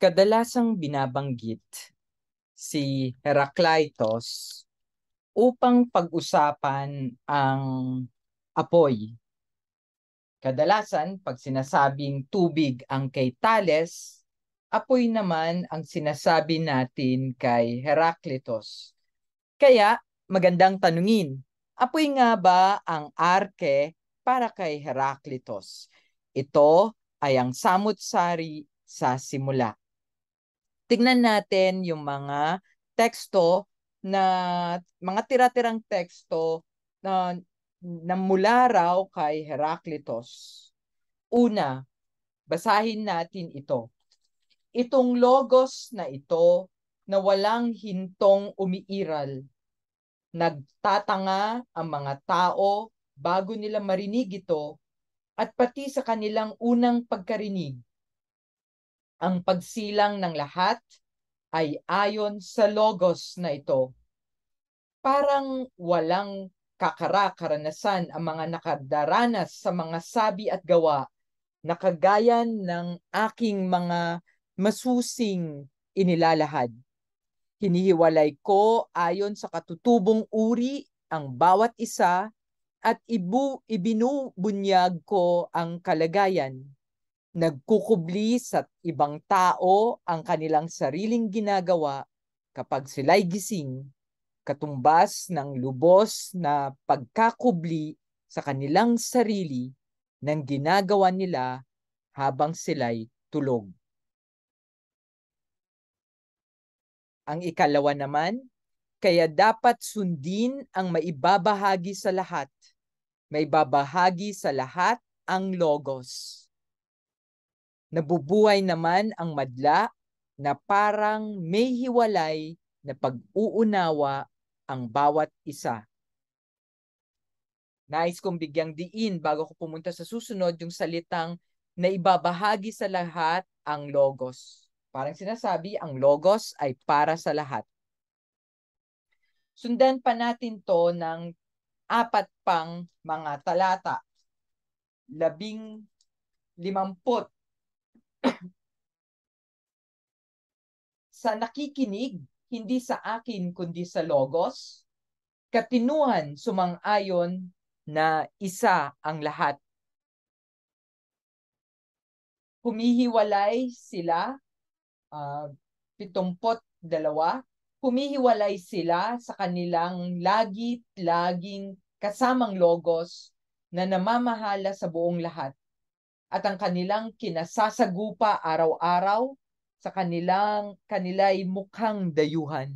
kadalasang binabanggit si Heraclitus upang pag-usapan ang apoy. Kadalasan, pag sinasabing tubig ang kay Thales, apoy naman ang sinasabi natin kay Heraclitus. Kaya, magandang tanungin, apoy nga ba ang arke para kay Heraclitus? Ito ay ang samutsari sa simula tignan natin yung mga teksto na mga tiratirang teksto na, na mula raw kay Heraclitus. Una, basahin natin ito. Itong logos na ito na walang hintong umiiral. Nagtatanga ang mga tao bago nila marinig ito at pati sa kanilang unang pagkarinig ang pagsilang ng lahat ay ayon sa logos na ito. Parang walang kakarakaranasan ang mga nakadaranas sa mga sabi at gawa na kagayan ng aking mga masusing inilalahad. Hinihiwalay ko ayon sa katutubong uri ang bawat isa at ibu ibinubunyag ko ang kalagayan Nagkukubli sa ibang tao ang kanilang sariling ginagawa kapag sila'y gising, katumbas ng lubos na pagkakubli sa kanilang sarili ng ginagawa nila habang sila'y tulog. Ang ikalawa naman, kaya dapat sundin ang maibabahagi sa lahat. Maibabahagi sa lahat ang logos Nabubuhay naman ang madla na parang may hiwalay na pag-uunawa ang bawat isa. Nais kong bigyang diin bago ko pumunta sa susunod yung salitang na ibabahagi sa lahat ang logos. Parang sinasabi, ang logos ay para sa lahat. Sundan pa natin to ng apat pang mga talata. Labing limampot sa nakikinig, hindi sa akin kundi sa Logos, katinuhan sumang-ayon na isa ang lahat. Humihiwalay sila, uh, ah, pitumpot dalawa, humihiwalay sila sa kanilang lagi-laging kasamang Logos na namamahala sa buong lahat at ang kanilang kinasasagupa araw-araw sa kanilang kanila'y mukhang dayuhan.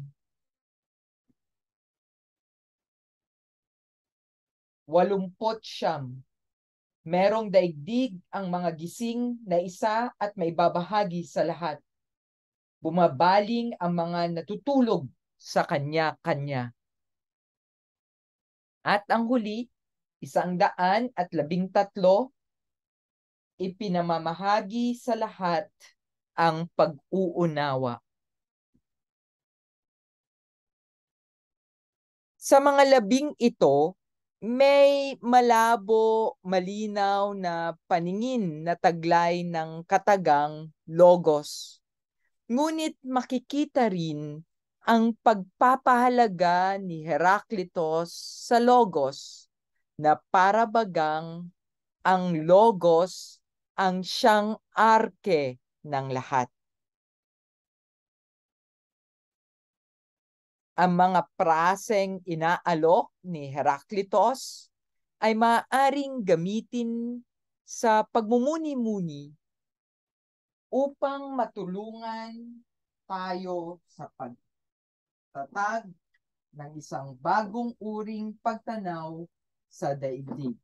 Walumpot siyam. Merong daigdig ang mga gising na isa at may babahagi sa lahat. Bumabaling ang mga natutulog sa kanya-kanya. At ang huli, isang daan at labing tatlo ipinamamahagi sa lahat ang pag-uunawa. Sa mga labing ito, may malabo, malinaw na paningin na taglay ng katagang logos. Ngunit makikita rin ang pagpapahalaga ni Heraklitos sa logos na parabagang ang logos ang siyang arke ng lahat. Ang mga praseng inaalok ni Heraklitos ay maaring gamitin sa pagmumuni-muni upang matulungan tayo sa pagtatag ng isang bagong uring pagtanaw sa daigdig.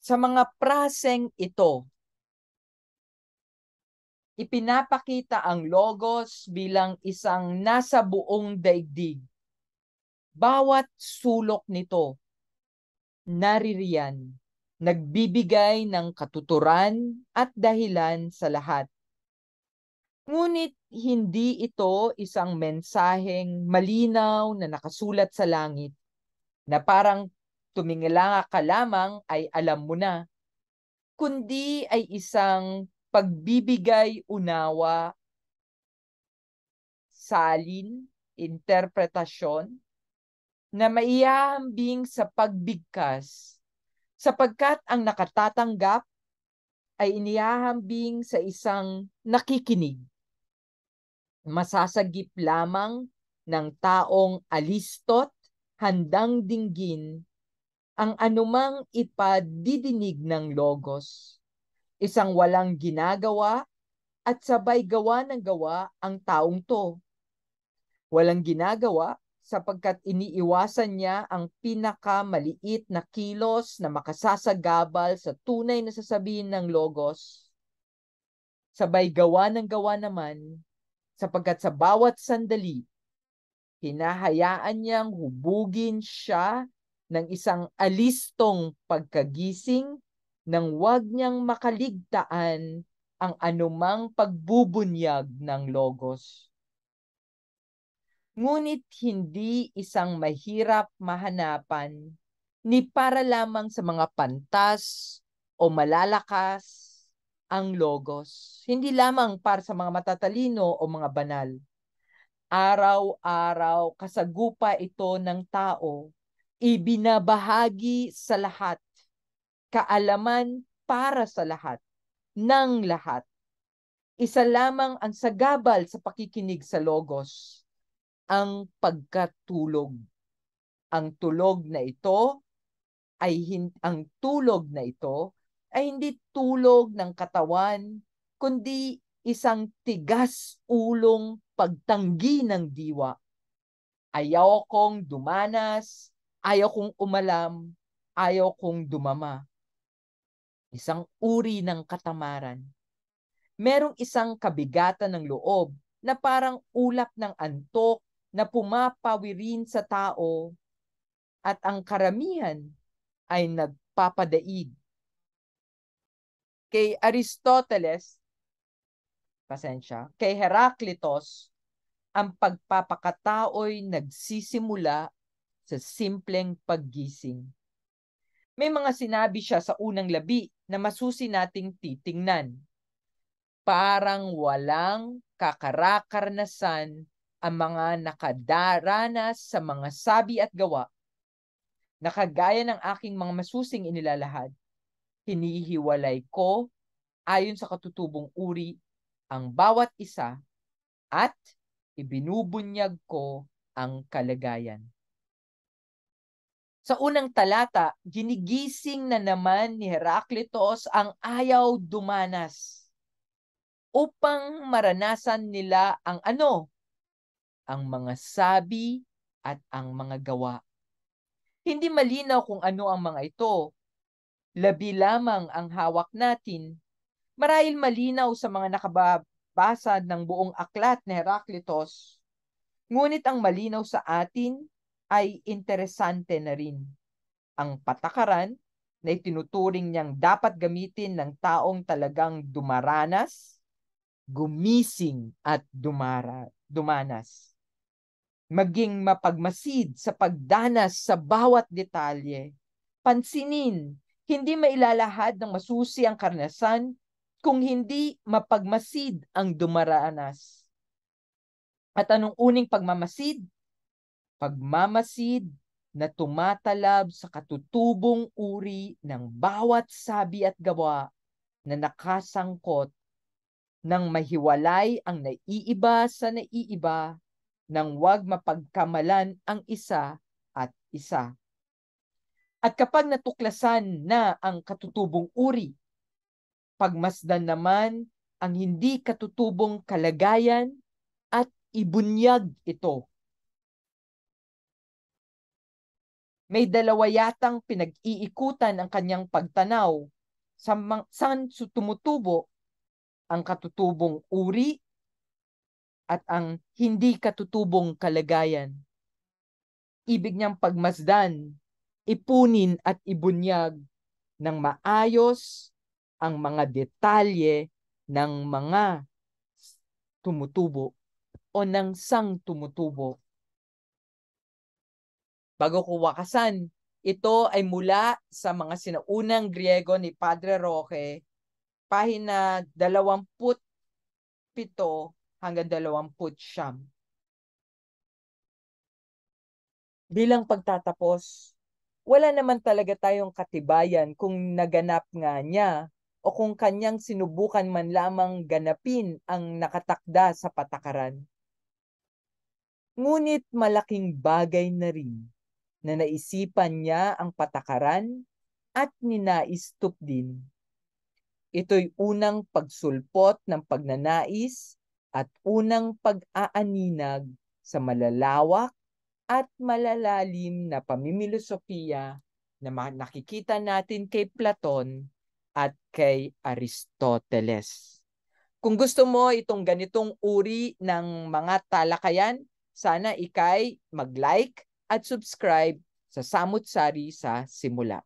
Sa mga praseng ito, ipinapakita ang logos bilang isang nasa buong daigdig. Bawat sulok nito, naririyan, nagbibigay ng katuturan at dahilan sa lahat. Ngunit hindi ito isang mensaheng malinaw na nakasulat sa langit na parang tumingala ka lamang ay alam mo na, kundi ay isang pagbibigay unawa, salin, interpretasyon, na maihahambing sa pagbigkas sapagkat ang nakatatanggap ay inihahambing sa isang nakikinig. Masasagip lamang ng taong alistot, handang dinggin ang anumang ipadidinig ng Logos. Isang walang ginagawa at sabay gawa ng gawa ang taong to. Walang ginagawa sapagkat iniiwasan niya ang pinakamaliit na kilos na makasasagabal sa tunay na sasabihin ng Logos. Sabay gawa ng gawa naman sapagkat sa bawat sandali, hinahayaan niyang hubugin siya ng isang alistong pagkagising nang wag niyang makaligtaan ang anumang pagbubunyag ng logos. Ngunit hindi isang mahirap mahanapan ni para lamang sa mga pantas o malalakas ang logos. Hindi lamang para sa mga matatalino o mga banal. Araw-araw kasagupa ito ng tao ibinabahagi sa lahat, kaalaman para sa lahat, ng lahat. Isa lamang ang sagabal sa pakikinig sa Logos, ang pagkatulog. Ang tulog na ito ay hin- ang tulog na ito ay hindi tulog ng katawan kundi isang tigas ulong pagtanggi ng diwa. Ayaw kong dumanas Ayaw kong umalam, ayaw kong dumama. Isang uri ng katamaran. Merong isang kabigatan ng loob na parang ulap ng antok na pumapawirin sa tao at ang karamihan ay nagpapadaig. Kay Aristoteles, pasensya, kay Heraclitus, ang pagpapakatao'y nagsisimula sa simpleng paggising. May mga sinabi siya sa unang labi na masusi nating titingnan. Parang walang kakarakarnasan ang mga nakadaranas sa mga sabi at gawa Nakagaya ng aking mga masusing inilalahad, hinihiwalay ko ayon sa katutubong uri ang bawat isa at ibinubunyag ko ang kalagayan. Sa unang talata, ginigising na naman ni Heraklitos ang ayaw dumanas upang maranasan nila ang ano? Ang mga sabi at ang mga gawa. Hindi malinaw kung ano ang mga ito. Labi lamang ang hawak natin. Marahil malinaw sa mga nakababasa ng buong aklat ni Heraklitos. Ngunit ang malinaw sa atin ay interesante na rin ang patakaran na itinuturing niyang dapat gamitin ng taong talagang dumaranas, gumising at dumara, dumanas. Maging mapagmasid sa pagdanas sa bawat detalye. Pansinin, hindi mailalahad ng masusi ang karnasan kung hindi mapagmasid ang dumaranas. At anong uning pagmamasid? pagmamasid na tumatalab sa katutubong uri ng bawat sabi at gawa na nakasangkot nang mahiwalay ang naiiba sa naiiba nang wag mapagkamalan ang isa at isa. At kapag natuklasan na ang katutubong uri, pagmasdan naman ang hindi katutubong kalagayan at ibunyag ito May dalawa yatang pinag-iikutan ang kanyang pagtanaw sa saan tumutubo ang katutubong uri at ang hindi katutubong kalagayan. Ibig niyang pagmasdan, ipunin at ibunyag ng maayos ang mga detalye ng mga tumutubo o ng sang tumutubo Bago ko wakasan, ito ay mula sa mga sinaunang Griego ni Padre Roque, pahina 27 hanggang 29. Bilang pagtatapos, wala naman talaga tayong katibayan kung naganap nga niya o kung kanyang sinubukan man lamang ganapin ang nakatakda sa patakaran. Ngunit malaking bagay na rin na naisipan niya ang patakaran at ninaistop din. Ito'y unang pagsulpot ng pagnanais at unang pag-aaninag sa malalawak at malalalim na pamimilosopiya na nakikita natin kay Platon at kay Aristoteles. Kung gusto mo itong ganitong uri ng mga talakayan, sana ikay mag-like, at subscribe sa Samut Sari sa simula.